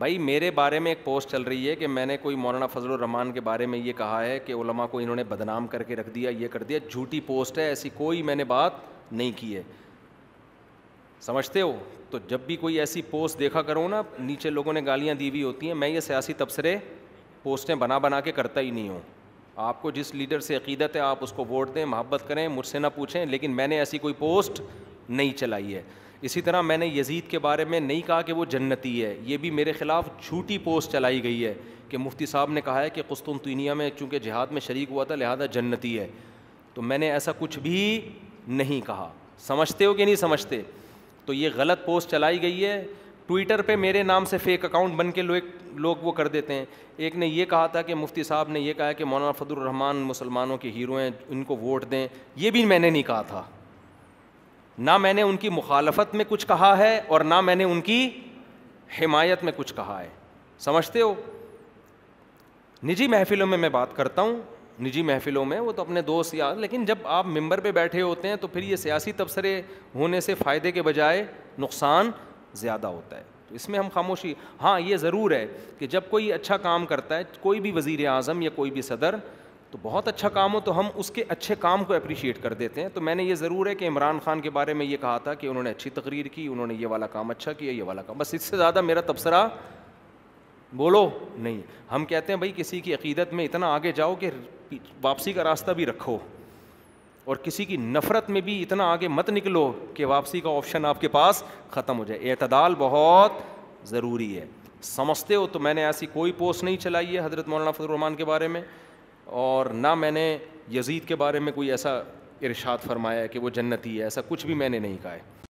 भाई मेरे बारे में एक पोस्ट चल रही है कि मैंने कोई मौलाना फजल रहमान के बारे में ये कहा है कि उलमा को इन्होंने बदनाम करके रख दिया ये कर दिया झूठी पोस्ट है ऐसी कोई मैंने बात नहीं की है समझते हो तो जब भी कोई ऐसी पोस्ट देखा करो ना नीचे लोगों ने गालियाँ दी हुई होती हैं मैं ये सियासी तबसरे पोस्टें बना बना के करता ही नहीं हूँ आपको जिस लीडर से अकीदत है आप उसको वोट दें मोहब्बत करें मुझसे ना पूछें लेकिन मैंने ऐसी कोई पोस्ट नहीं चलाई है इसी तरह मैंने यजीद के बारे में नहीं कहा कि वो जन्नती है ये भी मेरे ख़िलाफ़ झूठी पोस्ट चलाई गई है कि मुफ्ती साहब ने कहा है कि कुस्तुनतनीया में चूँकि जिहाद में शरीक हुआ था लिहाजा जन्नती है तो मैंने ऐसा कुछ भी नहीं कहा समझते हो कि नहीं समझते तो ये गलत पोस्ट चलाई गई है ट्विटर पे मेरे नाम से फेक अकाउंट बन के लोग लोग वो कर देते हैं एक ने ये कहा था कि मुफ्ती साहब ने यह कहा कि मौलाना फदुर मुसलमानों के हीरो हैं उनको वोट दें ये भी मैंने नहीं कहा था ना मैंने उनकी मुखालफत में कुछ कहा है और ना मैंने उनकी हिमायत में कुछ कहा है समझते हो निजी महफिलों में मैं बात करता हूँ निजी महफिलों में वो तो अपने दोस्त यार लेकिन जब आप मेंबर पे बैठे होते हैं तो फिर ये सियासी तबसरे होने से फ़ायदे के बजाय नुकसान ज़्यादा होता है तो इसमें हम खामोशी हाँ ये ज़रूर है कि जब कोई अच्छा काम करता है कोई भी वज़ी अजम या कोई भी सदर तो बहुत अच्छा काम हो तो हम उसके अच्छे काम को अप्रिशिएट कर देते हैं तो मैंने ये ज़रूर है कि इमरान खान के बारे में ये कहा था कि उन्होंने अच्छी तकरीर की उन्होंने ये वाला काम अच्छा किया ये वाला काम बस इससे ज़्यादा मेरा तबसरा बोलो नहीं हम कहते हैं भाई किसी की अकीदत में इतना आगे जाओ कि वापसी का रास्ता भी रखो और किसी की नफ़रत में भी इतना आगे मत निकलो कि वापसी का ऑप्शन आपके पास ख़त्म हो जाए अतदाल बहुत ज़रूरी है समझते हो तो मैंने ऐसी कोई पोस्ट नहीं चलाई है हज़रत मौलाना फजलरहमान के बारे में और ना मैंने यजीद के बारे में कोई ऐसा इरशाद फरमाया है कि वो जन्नती है ऐसा कुछ भी मैंने नहीं कहा है